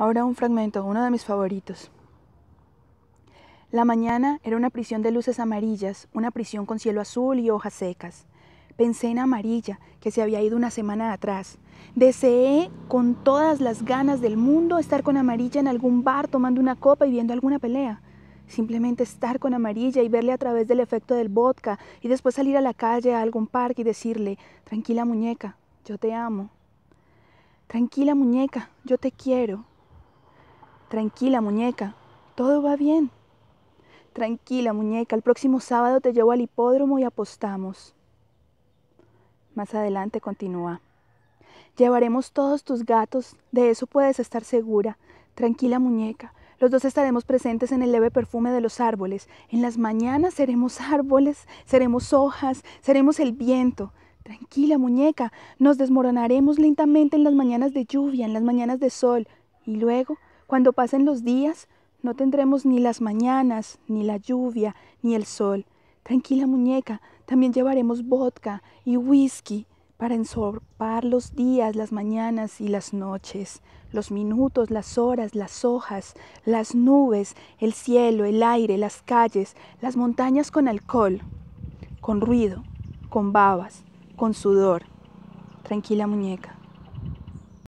Ahora un fragmento, uno de mis favoritos. La mañana era una prisión de luces amarillas, una prisión con cielo azul y hojas secas. Pensé en amarilla, que se había ido una semana atrás. Deseé con todas las ganas del mundo estar con amarilla en algún bar tomando una copa y viendo alguna pelea. Simplemente estar con amarilla y verle a través del efecto del vodka y después salir a la calle a algún parque y decirle, tranquila muñeca, yo te amo. Tranquila muñeca, yo te quiero. Tranquila, muñeca, todo va bien. Tranquila, muñeca, el próximo sábado te llevo al hipódromo y apostamos. Más adelante continúa. Llevaremos todos tus gatos, de eso puedes estar segura. Tranquila, muñeca, los dos estaremos presentes en el leve perfume de los árboles. En las mañanas seremos árboles, seremos hojas, seremos el viento. Tranquila, muñeca, nos desmoronaremos lentamente en las mañanas de lluvia, en las mañanas de sol, y luego cuando pasen los días, no tendremos ni las mañanas, ni la lluvia, ni el sol. Tranquila muñeca, también llevaremos vodka y whisky para ensorpar los días, las mañanas y las noches, los minutos, las horas, las hojas, las nubes, el cielo, el aire, las calles, las montañas con alcohol, con ruido, con babas, con sudor. Tranquila muñeca.